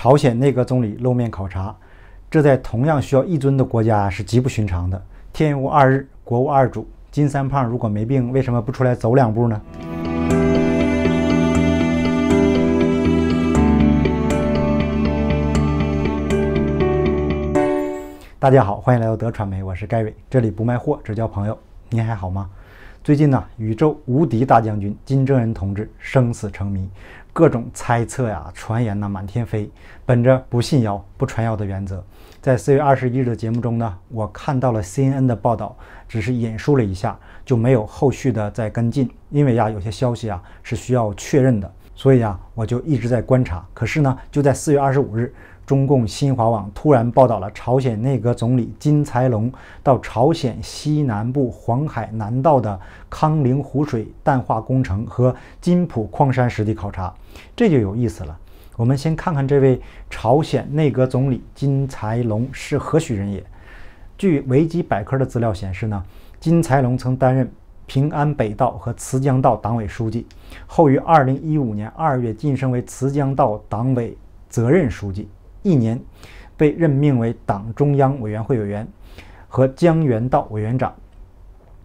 朝鲜内阁总理露面考察，这在同样需要一尊的国家是极不寻常的。天无二日，国无二主。金三胖如果没病，为什么不出来走两步呢？大家好，欢迎来到德传媒，我是 Gary，这里不卖货，只交朋友。您还好吗？最近呢，宇宙无敌大将军金正恩同志生死成谜。各种猜测呀、传言呐满天飞。本着不信谣、不传谣的原则，在四月二十一日的节目中呢，我看到了 CNN 的报道，只是引述了一下，就没有后续的再跟进。因为呀，有些消息啊是需要确认的，所以啊，我就一直在观察。可是呢，就在四月二十五日。中共新华网突然报道了朝鲜内阁总理金才龙到朝鲜西南部黄海南道的康陵湖水淡化工程和金浦矿山实地考察，这就有意思了。我们先看看这位朝鲜内阁总理金才龙是何许人也。据维基百科的资料显示，呢金才龙曾担任平安北道和慈江道党委书记，后于二零一五年二月晋升为慈江道党委责任书记。一年，被任命为党中央委员会委员和江原道委员长。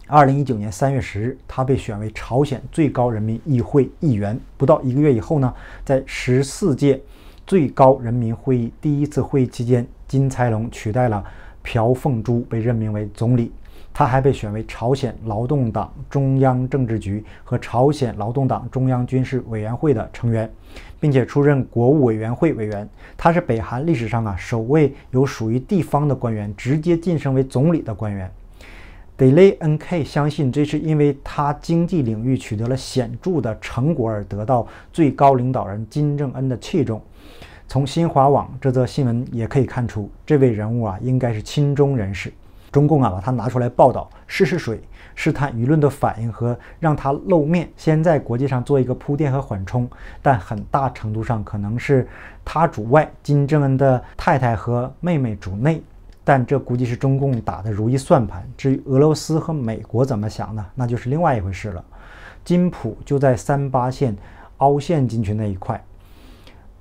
二零一九年三月十日，他被选为朝鲜最高人民议会议员。不到一个月以后呢，在十四届最高人民会议第一次会议期间，金才龙取代了朴凤珠，被任命为总理。他还被选为朝鲜劳动党中央政治局和朝鲜劳动党中央军事委员会的成员，并且出任国务委员会委员。他是北韩历史上啊首位由属于地方的官员直接晋升为总理的官员。Delay NK 相信，这是因为他经济领域取得了显著的成果而得到最高领导人金正恩的器重。从新华网这则新闻也可以看出，这位人物啊应该是亲中人士。中共啊，把它拿出来报道，试试水，试探舆论的反应和让它露面，先在国际上做一个铺垫和缓冲。但很大程度上可能是他主外，金正恩的太太和妹妹主内。但这估计是中共打的如意算盘。至于俄罗斯和美国怎么想呢，那就是另外一回事了。金浦就在三八线凹陷进去那一块，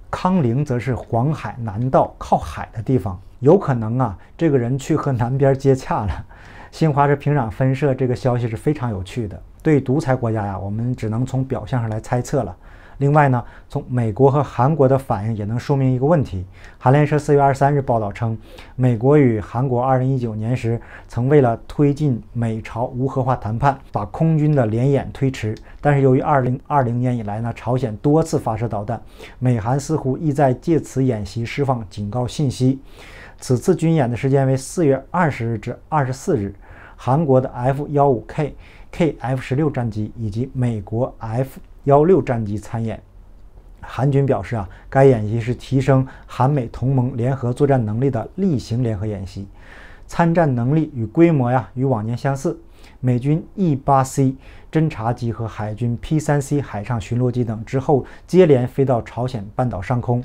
康宁则是黄海南道靠海的地方。有可能啊，这个人去和南边接洽了。新华社平壤分社这个消息是非常有趣的。对独裁国家呀，我们只能从表象上来猜测了。另外呢，从美国和韩国的反应也能说明一个问题。韩联社四月二十三日报道称，美国与韩国二零一九年时曾为了推进美朝无核化谈判，把空军的联演推迟。但是由于二零二零年以来呢，朝鲜多次发射导弹，美韩似乎意在借此演习释放警告信息。此次军演的时间为四月二十日至二十四日，韩国的 F 幺五 K、K F 十六战机以及美国 F 幺六战机参演。韩军表示啊，该演习是提升韩美同盟联合作战能力的例行联合演习，参战能力与规模呀与往年相似。美军 E 八 C。侦察机和海军 P3C 海上巡逻机等之后，接连飞到朝鲜半岛上空。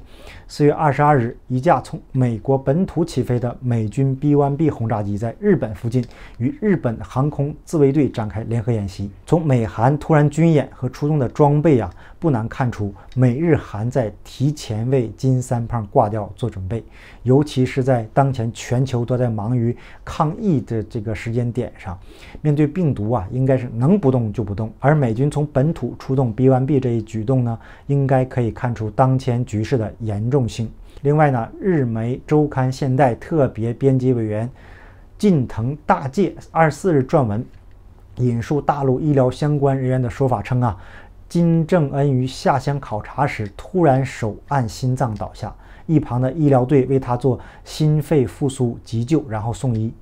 四月二十二日，一架从美国本土起飞的美军 B1B 轰炸机在日本附近与日本航空自卫队展开联合演习。从美韩突然军演和出动的装备啊，不难看出，美日韩在提前为金三胖挂掉做准备。尤其是在当前全球都在忙于抗疫的这个时间点上，面对病毒啊，应该是能不动。就不动，而美军从本土出动 B-1B 这一举动呢，应该可以看出当前局势的严重性。另外呢，日媒周刊《现代》特别编辑委员近藤大介二十四日撰文，引述大陆医疗相关人员的说法称啊，金正恩于下乡考察时突然手按心脏倒下，一旁的医疗队为他做心肺复苏急救，然后送医。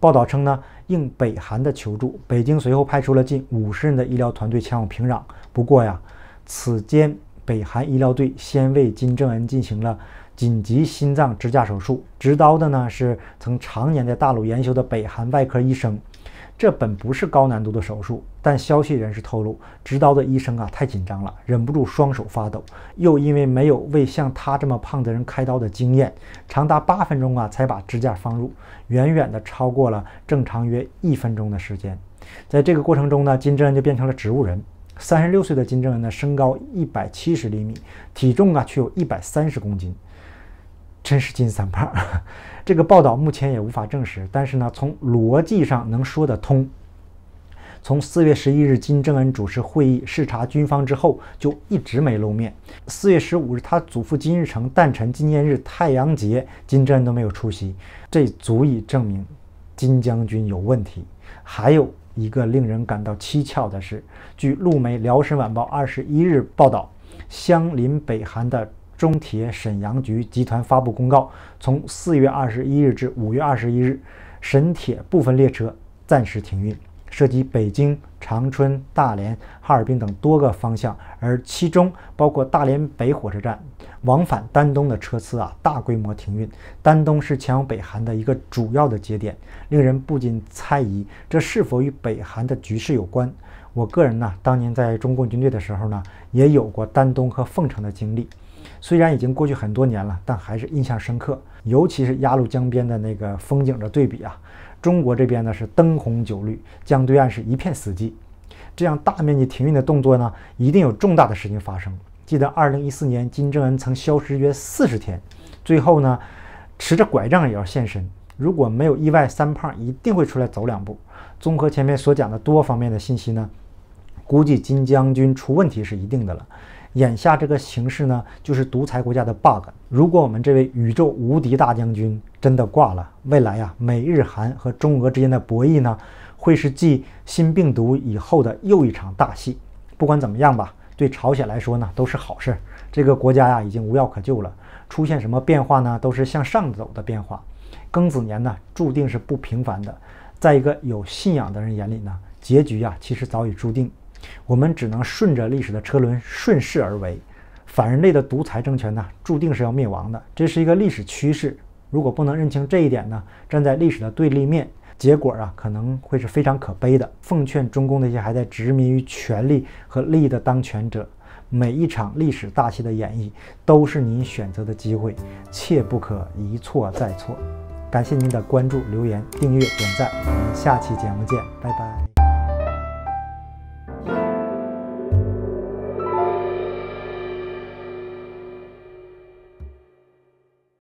报道称呢，应北韩的求助，北京随后派出了近五十人的医疗团队前往平壤。不过呀，此间北韩医疗队先为金正恩进行了紧急心脏支架手术，执刀的呢是曾常年在大陆研修的北韩外科医生。这本不是高难度的手术，但消息人士透露，执刀的医生啊太紧张了，忍不住双手发抖，又因为没有为像他这么胖的人开刀的经验，长达八分钟啊才把支架放入，远远的超过了正常约一分钟的时间。在这个过程中呢，金正恩就变成了植物人。三十六岁的金正恩呢，身高一百七十厘米，体重啊却有一百三十公斤。真是金三胖，这个报道目前也无法证实，但是呢，从逻辑上能说得通。从四月十一日金正恩主持会议视察军方之后，就一直没露面。四月十五日，他祖父金日成诞辰纪念日太阳节，金正恩都没有出席，这足以证明金将军有问题。还有一个令人感到蹊跷的是，据路媒《辽沈晚报》二十一日报道，相邻北韩的。中铁沈阳局集团发布公告，从四月二十一日至五月二十一日，沈铁部分列车暂时停运，涉及北京、长春、大连、哈尔滨等多个方向，而其中包括大连北火车站往返丹东的车次啊，大规模停运。丹东是前往北韩的一个主要的节点，令人不禁猜疑这是否与北韩的局势有关。我个人呢，当年在中共军队的时候呢，也有过丹东和凤城的经历。虽然已经过去很多年了，但还是印象深刻。尤其是鸭绿江边的那个风景的对比啊，中国这边呢是灯红酒绿，江对岸是一片死寂。这样大面积停运的动作呢，一定有重大的事情发生。记得2014年，金正恩曾消失约40天，最后呢，持着拐杖也要现身。如果没有意外，三胖一定会出来走两步。综合前面所讲的多方面的信息呢，估计金将军出问题是一定的了。眼下这个形势呢，就是独裁国家的 bug。如果我们这位宇宙无敌大将军真的挂了，未来呀，美日韩和中俄之间的博弈呢，会是继新病毒以后的又一场大戏。不管怎么样吧，对朝鲜来说呢，都是好事。这个国家呀，已经无药可救了。出现什么变化呢，都是向上走的变化。庚子年呢，注定是不平凡的。在一个有信仰的人眼里呢，结局呀，其实早已注定。我们只能顺着历史的车轮顺势而为，反人类的独裁政权呢，注定是要灭亡的，这是一个历史趋势。如果不能认清这一点呢，站在历史的对立面，结果啊可能会是非常可悲的。奉劝中共那些还在执迷于权力和利益的当权者，每一场历史大戏的演绎都是您选择的机会，切不可一错再错。感谢您的关注、留言、订阅、点赞，我们下期节目见，拜拜。